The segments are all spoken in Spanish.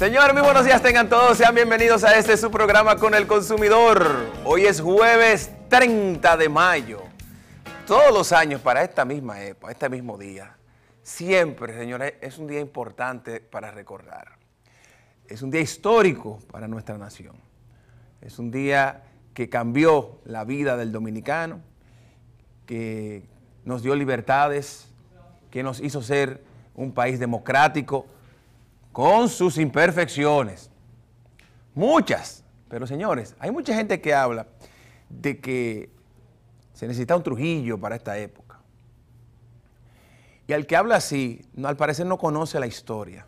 Señor, muy buenos días tengan todos. Sean bienvenidos a este su programa con el consumidor. Hoy es jueves 30 de mayo. Todos los años para esta misma época, este mismo día, siempre, señores, es un día importante para recordar. Es un día histórico para nuestra nación. Es un día que cambió la vida del dominicano, que nos dio libertades, que nos hizo ser un país democrático, con sus imperfecciones. Muchas, pero señores, hay mucha gente que habla de que se necesita un Trujillo para esta época. Y al que habla así, al parecer no conoce la historia.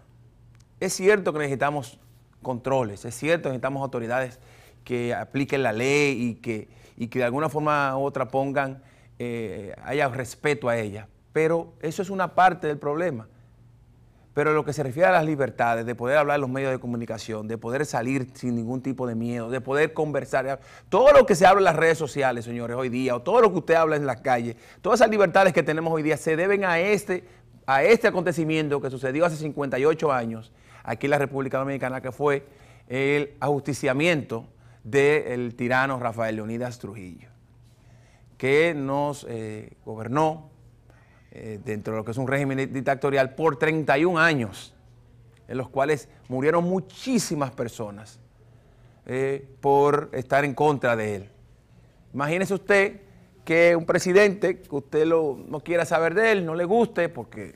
Es cierto que necesitamos controles, es cierto que necesitamos autoridades que apliquen la ley y que, que de alguna forma u otra pongan, eh, haya respeto a ella. Pero eso es una parte del problema. Pero lo que se refiere a las libertades, de poder hablar en los medios de comunicación, de poder salir sin ningún tipo de miedo, de poder conversar, todo lo que se habla en las redes sociales, señores, hoy día, o todo lo que usted habla en las calles, todas esas libertades que tenemos hoy día se deben a este, a este acontecimiento que sucedió hace 58 años aquí en la República Dominicana, que fue el ajusticiamiento del tirano Rafael Leonidas Trujillo, que nos eh, gobernó eh, dentro de lo que es un régimen dictatorial por 31 años, en los cuales murieron muchísimas personas eh, por estar en contra de él. Imagínese usted que un presidente, que usted no quiera saber de él, no le guste, porque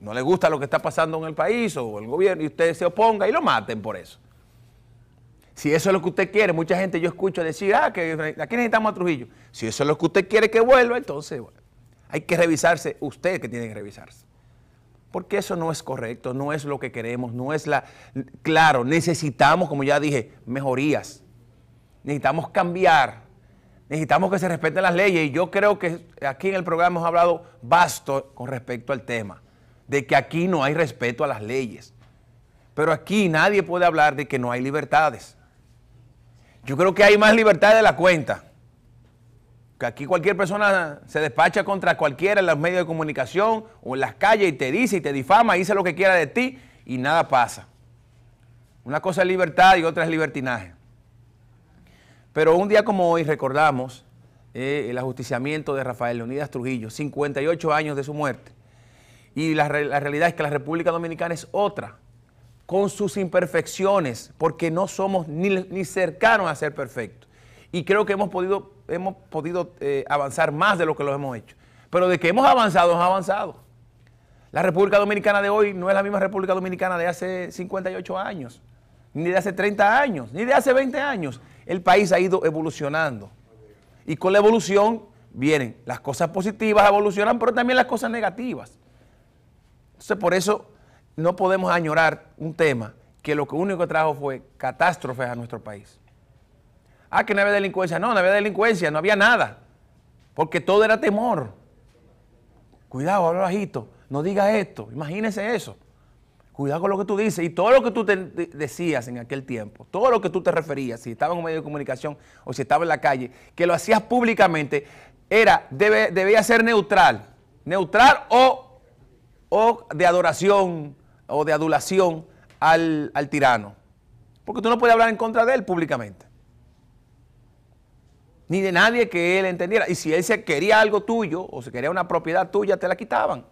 no le gusta lo que está pasando en el país o el gobierno, y usted se oponga y lo maten por eso. Si eso es lo que usted quiere, mucha gente yo escucho decir, ah, que aquí necesitamos a Trujillo. Si eso es lo que usted quiere que vuelva, entonces, hay que revisarse, usted que tiene que revisarse. Porque eso no es correcto, no es lo que queremos, no es la... Claro, necesitamos, como ya dije, mejorías. Necesitamos cambiar. Necesitamos que se respeten las leyes. Y yo creo que aquí en el programa hemos hablado vasto con respecto al tema, de que aquí no hay respeto a las leyes. Pero aquí nadie puede hablar de que no hay libertades. Yo creo que hay más libertad de la cuenta aquí cualquier persona se despacha contra cualquiera en los medios de comunicación o en las calles y te dice y te difama, dice lo que quiera de ti y nada pasa. Una cosa es libertad y otra es libertinaje. Pero un día como hoy recordamos eh, el ajusticiamiento de Rafael Leonidas Trujillo, 58 años de su muerte. Y la, realidad es que la República Dominicana es otra, con sus imperfecciones, porque no somos ni, ni cercanos a ser perfectos. Y creo que hemos podido hemos podido eh, avanzar más de lo que lo hemos hecho. Pero de que hemos avanzado, hemos avanzado. La República Dominicana de hoy no es la misma República Dominicana de hace 58 años, ni de hace 30 años, ni de hace 20 años. El país ha ido evolucionando. Y con la evolución vienen las cosas positivas, evolucionan, pero también las cosas negativas. Entonces, por eso no podemos añorar un tema que lo único que trajo fue catástrofes a nuestro país. Ah, que no había delincuencia. No, no había delincuencia, no había nada. Porque todo era temor. Cuidado, habla bajito. No diga esto. Imagínese eso. Cuidado con lo que tú dices. Y todo lo que tú decías en aquel tiempo, todo lo que tú te referías, si estaba en un medio de comunicación o si estaba en la calle, que lo hacías públicamente, era, debía ser neutral. Neutral o, o de adoración o de adulación al, al tirano. Porque tú no puedes hablar en contra de él públicamente ni de nadie que él entendiera. Y si él se quería algo tuyo o se quería una propiedad tuya, te la quitaban.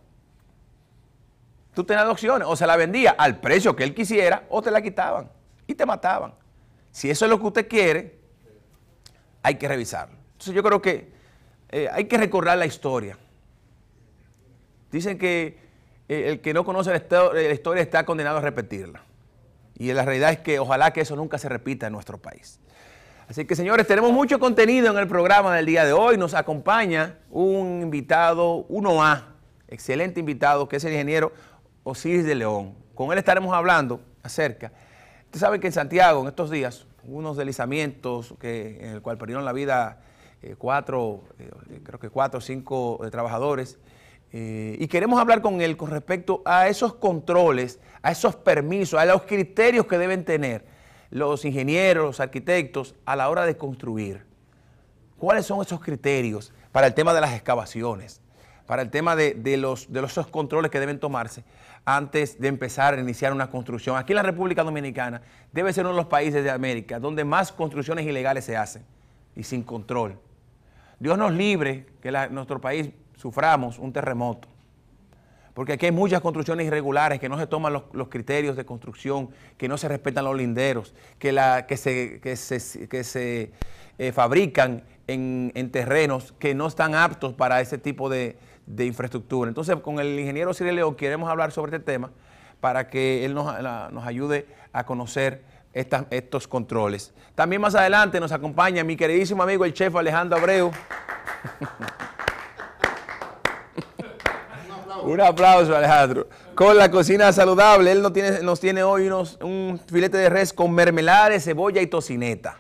Tú tenías opciones, o se la vendía al precio que él quisiera o te la quitaban y te mataban. Si eso es lo que usted quiere, hay que revisarlo. Entonces yo creo que eh, hay que recordar la historia. Dicen que eh, el que no conoce eh, la historia está condenado a repetirla. Y la realidad es que ojalá que eso nunca se repita en nuestro país. Así que señores, tenemos mucho contenido en el programa del día de hoy. Nos acompaña un invitado uno a excelente invitado, que es el ingeniero Osiris de León. Con él estaremos hablando acerca. Ustedes saben que en Santiago, en estos días, unos deslizamientos que, en el cual perdieron la vida eh, cuatro, eh, creo que cuatro o cinco eh, trabajadores. y queremos hablar con él con respecto a esos controles, a esos permisos, a los criterios que deben tener los ingenieros, los arquitectos a la hora de construir? ¿Cuáles son esos criterios para el tema de las excavaciones? Para el tema de, los, de controles que deben tomarse antes de empezar a iniciar una construcción. Aquí en la República Dominicana debe ser uno de los países de América donde más construcciones ilegales se hacen y sin control. Dios nos libre que nuestro país suframos un terremoto porque aquí hay muchas construcciones irregulares, que no se toman los, criterios de construcción, que no se respetan los linderos, que, la, que se, que se, eh, fabrican en, terrenos que no están aptos para ese tipo de, infraestructura. Entonces, con el ingeniero Cirileo queremos hablar sobre este tema para que él nos, ayude a conocer estos controles. También más adelante nos acompaña mi queridísimo amigo el chef Alejandro Abreu. Un aplauso, Alejandro. Con la cocina saludable, él nos tiene, hoy un filete de res con de cebolla y tocineta.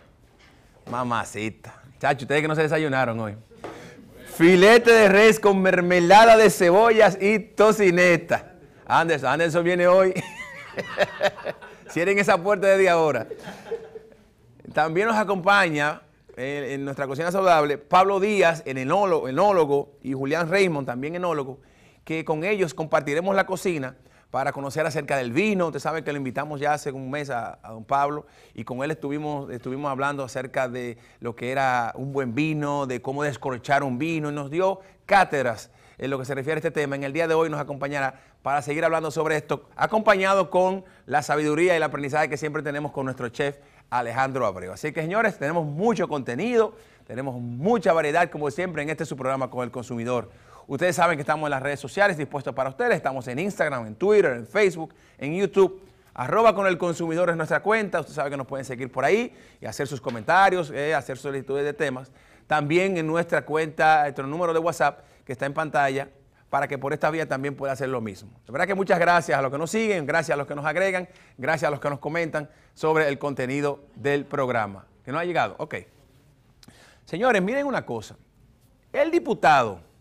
Mamacita. Chacho, ustedes que no se desayunaron hoy. Filete de res con mermelada de cebollas y tocineta. Anderson, Anderson viene hoy. Cierren esa puerta de día ahora. También nos acompaña eh, en, nuestra cocina saludable Pablo Díaz, el enólogo, enólogo y Julián Raymond, también enólogo, que con ellos compartiremos la cocina para conocer acerca del vino. Usted sabe que lo invitamos ya hace un mes a, don Pablo y con él estuvimos, estuvimos hablando acerca de lo que era un buen vino, de cómo descorchar un vino y nos dio cátedras en lo que se refiere a este tema. En el día de hoy nos acompañará para seguir hablando sobre esto, acompañado con la sabiduría y el aprendizaje que siempre tenemos con nuestro chef Alejandro Abreu. Así que señores, tenemos mucho contenido, tenemos mucha variedad como siempre en este su programa con el consumidor Ustedes saben que estamos en las redes sociales dispuestos para ustedes. Estamos en Instagram, en Twitter, en Facebook, en YouTube. Arroba con el consumidor es nuestra cuenta. Usted sabe que nos pueden seguir por ahí y hacer sus comentarios, eh, hacer solicitudes de temas. También en nuestra cuenta, nuestro número de WhatsApp que está en pantalla, para que por esta vía también pueda hacer lo mismo. De verdad que muchas gracias a los que nos siguen, gracias a los que nos agregan, gracias a los que nos comentan sobre el contenido del programa. Que no ha llegado. Ok. Señores, miren una cosa. El diputado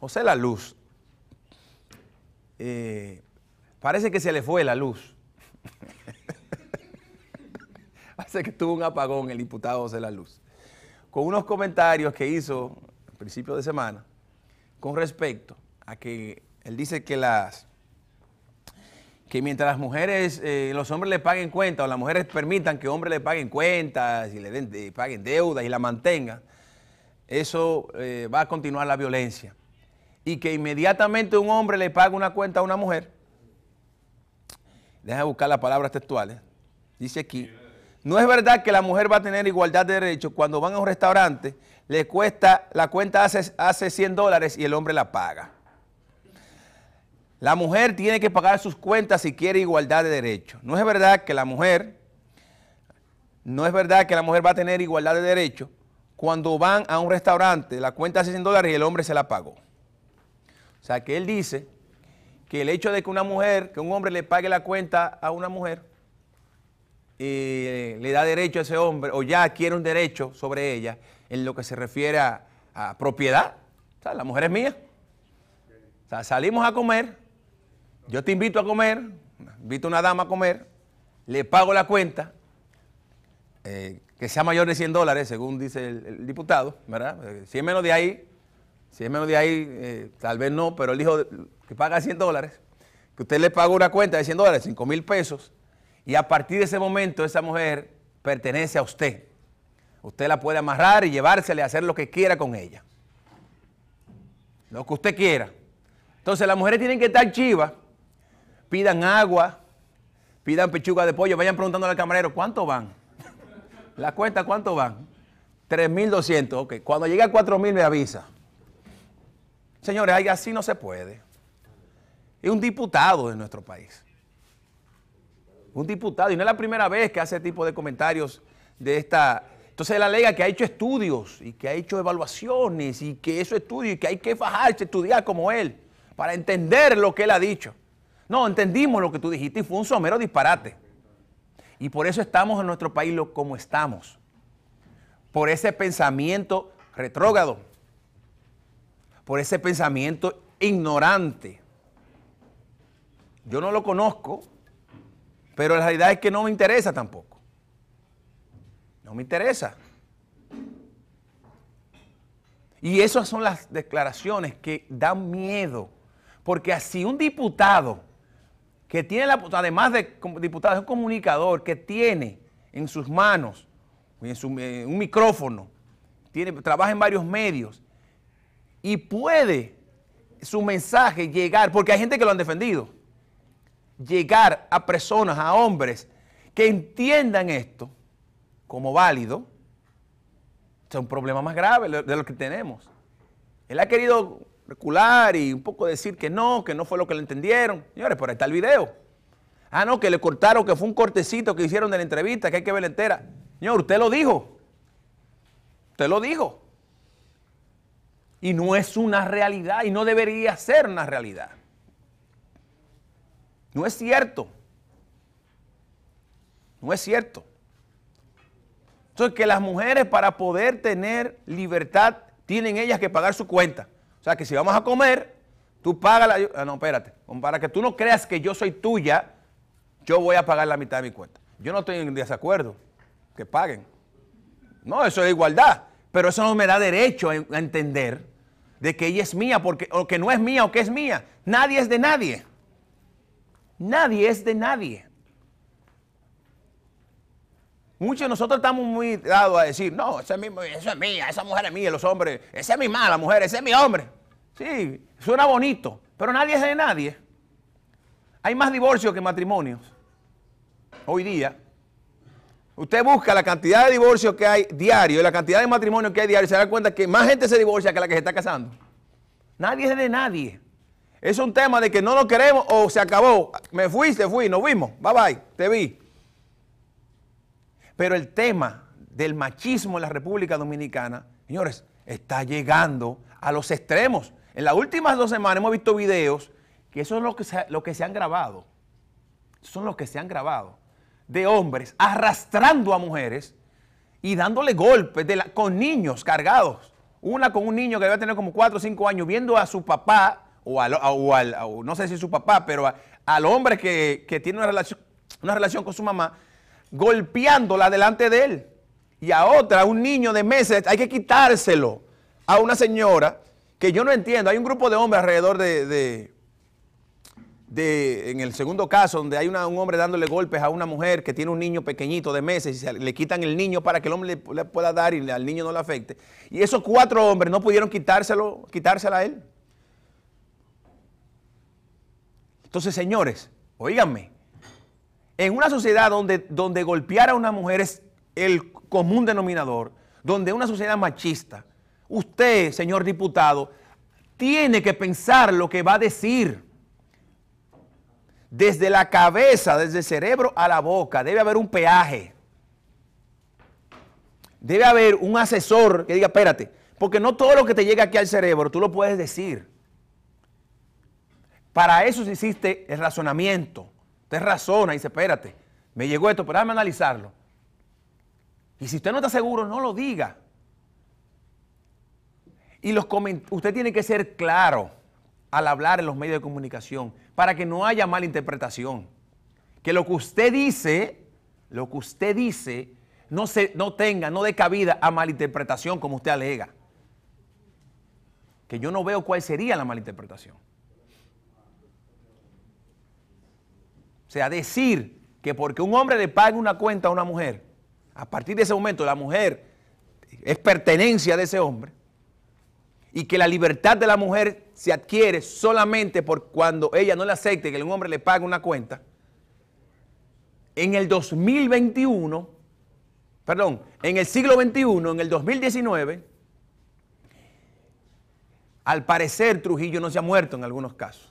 José La Luz, eh, parece que se le fue la luz. hace que tuvo un apagón el diputado José La Luz, con unos comentarios que hizo al principio de semana con respecto a que él dice que las que mientras las mujeres, eh, los hombres le paguen cuentas o las mujeres permitan que hombres le paguen cuentas y le den, eh, paguen deudas y la mantengan, eso va a continuar la violencia y que inmediatamente un hombre le paga una cuenta a una mujer. Deja de buscar las palabras textuales. Dice aquí, no es verdad que la mujer va a tener igualdad de derechos cuando van a un restaurante, le cuesta, la cuenta hace, hace 100 dólares y el hombre la paga. La mujer tiene que pagar sus cuentas si quiere igualdad de derechos. No es verdad que la mujer, no es verdad que la mujer va a tener igualdad de derechos cuando van a un restaurante, la cuenta hace 100 dólares y el hombre se la pagó. O sea, que él dice que el hecho de que una mujer, que un hombre le pague la cuenta a una mujer, y eh, le da derecho a ese hombre, o ya adquiere un derecho sobre ella en lo que se refiere a, propiedad. O sea, la mujer es mía. O sea, salimos a comer, yo te invito a comer, invito a una dama a comer, le pago la cuenta, eh, que sea mayor de 100 dólares, según dice el, el diputado, ¿verdad? Eh, si es menos de ahí, si es menos de ahí, eh, tal vez no, pero el hijo que paga 100 dólares, que usted le paga una cuenta de 100 dólares, 5 mil pesos, y a partir de ese momento esa mujer pertenece a usted. Usted la puede amarrar y llevársela y hacer lo que quiera con ella. Lo que usted quiera. Entonces las mujeres tienen que estar chivas, pidan agua, pidan pechuga de pollo, vayan preguntando al camarero, ¿cuánto van? la cuenta, ¿cuánto van? 3.200, ok. Cuando llegue a mil me avisa. Señores, así no se puede. Es un diputado de nuestro país. Un diputado. Y no es la primera vez que hace tipo de comentarios de esta... Entonces la alega que ha hecho estudios y que ha hecho evaluaciones y que eso estudio y que hay que fajarse, estudiar como él para entender lo que él ha dicho. No, entendimos lo que tú dijiste y fue un somero disparate. Y por eso estamos en nuestro país como estamos. Por ese pensamiento retrógrado por ese pensamiento ignorante. Yo no lo conozco, pero la realidad es que no me interesa tampoco. No me interesa. Y esas son las declaraciones que dan miedo, porque así un diputado que tiene la, además de diputado, es un comunicador que tiene en sus manos un micrófono, tiene, trabaja en varios medios y puede su mensaje llegar, porque hay gente que lo han defendido, llegar a personas, a hombres que entiendan esto como válido, es un problema más grave de lo que tenemos. Él ha querido recular y un poco decir que no, que no fue lo que le entendieron. Señores, por ahí está el video. Ah, no, que le cortaron, que fue un cortecito que hicieron de la entrevista, que hay que verla entera. Señor, usted lo dijo. Usted lo dijo. Y no es una realidad y no debería ser una realidad. No es cierto. No es cierto. Entonces que las mujeres para poder tener libertad tienen ellas que pagar su cuenta. O sea que si vamos a comer, tú pagas la... Ah, no, espérate. Para que tú no creas que yo soy tuya, yo voy a pagar la mitad de mi cuenta. Yo no estoy en desacuerdo. Que paguen. No, eso es igualdad. Pero eso no me da derecho a entender de que ella es mía porque, o que no es mía o que es mía. Nadie es de nadie. Nadie es de nadie. Muchos de nosotros estamos muy dados a decir, no, esa es, es mía, esa mujer es mía, los hombres, esa es mi mala mujer, ese es mi hombre. Sí, suena bonito, pero nadie es de nadie. Hay más divorcios que matrimonios hoy día. Usted busca la cantidad de divorcios que hay diario y la cantidad de matrimonios que hay diario y se da cuenta que más gente se divorcia que la que se está casando. Nadie es de nadie. Es un tema de que no lo queremos o se acabó. Me fui, se fui, nos vimos. Bye bye, te vi. Pero el tema del machismo en la República Dominicana, señores, está llegando a los extremos. En las últimas dos semanas hemos visto videos que eso es lo que lo que se han grabado. Son los que se han grabado de hombres arrastrando a mujeres y dándole golpes de la, con niños cargados. Una con un niño que debe tener como 4 o 5 años viendo a su papá, o, al, no sé si su papá, pero al hombre que, tiene una relación, una relación con su mamá, golpeándola delante de él. Y a otra, un niño de meses, hay que quitárselo a una señora que yo no entiendo. Hay un grupo de hombres alrededor de en el segundo caso, donde hay un hombre dándole golpes a una mujer que tiene un niño pequeñito de meses y se, le quitan el niño para que el hombre le, pueda dar y al niño no le afecte. Y esos cuatro hombres no pudieron quitárselo, quitársela a él. Entonces, señores, oíganme, en una sociedad donde, donde golpear a una mujer es el común denominador, donde una sociedad machista, usted, señor diputado, tiene que pensar lo que va a decir. Desde la cabeza, desde el cerebro a la boca, debe haber un peaje. Debe haber un asesor que diga, espérate, porque no todo lo que te llega aquí al cerebro tú lo puedes decir. Para eso se hiciste el razonamiento. Usted razona y dice, espérate, me llegó esto, pero déjame analizarlo. Y si usted no está seguro, no lo diga. Y los usted tiene que ser claro al hablar en los medios de comunicación para que no haya mala interpretación. Que lo que usted dice, lo que usted dice, no, se, no tenga, no dé cabida a malinterpretación como usted alega. Que yo no veo cuál sería la malinterpretación. O sea, decir que porque un hombre le pague una cuenta a una mujer, a partir de ese momento la mujer es pertenencia de ese hombre, y que la libertad de la mujer se adquiere solamente por cuando ella no le acepte que un hombre le pague una cuenta, en el 2021, perdón, en el siglo XXI, en el 2019, al parecer Trujillo no se ha muerto en algunos casos.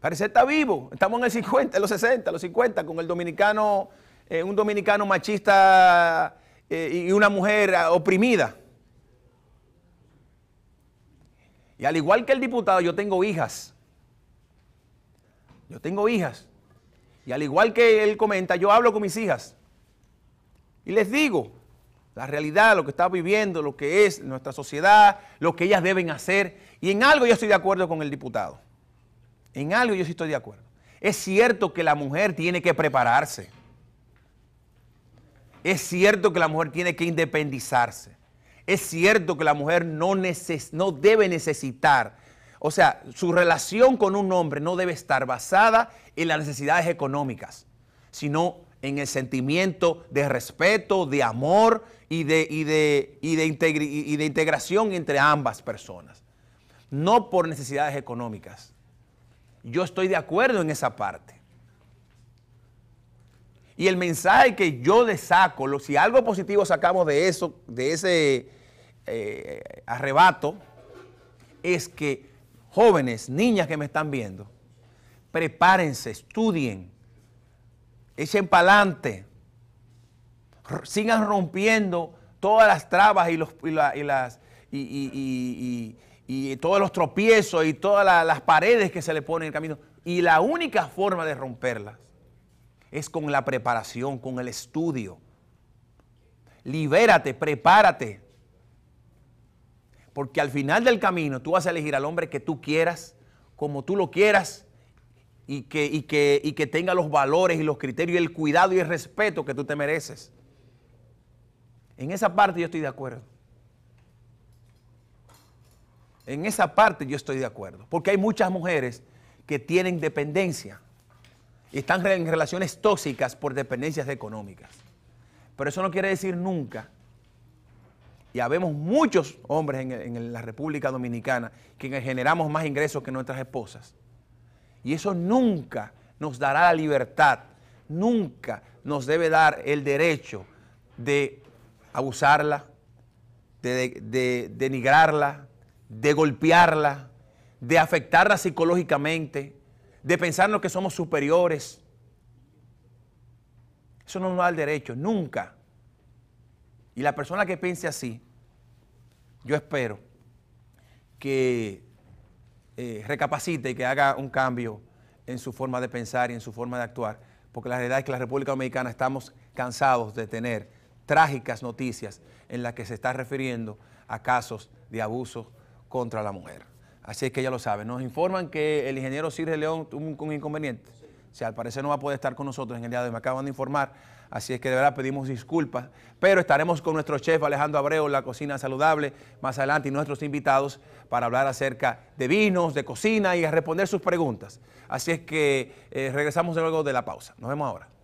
parece parecer está vivo, estamos en el 50, los 60, los 50, con el dominicano, eh, un dominicano machista eh, y una mujer oprimida. Y al igual que el diputado, yo tengo hijas. Yo tengo hijas. Y al igual que él comenta, yo hablo con mis hijas. Y les digo la realidad, lo que está viviendo, lo que es nuestra sociedad, lo que ellas deben hacer. Y en algo yo estoy de acuerdo con el diputado. En algo yo sí estoy de acuerdo. Es cierto que la mujer tiene que prepararse. Es cierto que la mujer tiene que independizarse. Es cierto que la mujer no, debe necesitar, o sea, su relación con un hombre no debe estar basada en las necesidades económicas, sino en el sentimiento de respeto, de amor y de, integración entre ambas personas, no por necesidades económicas. Yo estoy de acuerdo en esa parte. Y el mensaje que yo le saco, si algo positivo sacamos de eso, de ese, eh, arrebato es que jóvenes, niñas que me están viendo, prepárense, estudien, echen para adelante, sigan rompiendo todas las trabas y, los, y, las, y, todos los tropiezos y todas las paredes que se le ponen en el camino. Y la única forma de romperlas es con la preparación, con el estudio. Libérate, prepárate. Porque al final del camino tú vas a elegir al hombre que tú quieras, como tú lo quieras, y que, que, y que tenga los valores y los criterios y el cuidado y el respeto que tú te mereces. En esa parte yo estoy de acuerdo. En esa parte yo estoy de acuerdo. Porque hay muchas mujeres que tienen dependencia y están en relaciones tóxicas por dependencias económicas. Pero eso no quiere decir nunca ya vemos muchos hombres en, la República Dominicana que generamos más ingresos que nuestras esposas. Y eso nunca nos dará la libertad, nunca nos debe dar el derecho de abusarla, de, de denigrarla, de golpearla, de afectarla psicológicamente, de pensarnos que somos superiores. Eso no nos da el derecho, nunca. Y la persona que piense así yo espero que eh, recapacite y que haga un cambio en su forma de pensar y en su forma de actuar, porque la realidad es que la República Dominicana estamos cansados de tener trágicas noticias en las que se está refiriendo a casos de abuso contra la mujer. Así es que ya lo saben. Nos informan que el ingeniero Sirge León tuvo un, un inconveniente. O sea, al parecer no va a poder estar con nosotros en el día de hoy. Me acaban de informar Así es que de verdad pedimos disculpas, pero estaremos con nuestro chef Alejandro Abreu la cocina saludable más adelante y nuestros invitados para hablar acerca de vinos, de cocina y a responder sus preguntas. Así es que eh, regresamos luego de la pausa. Nos vemos ahora.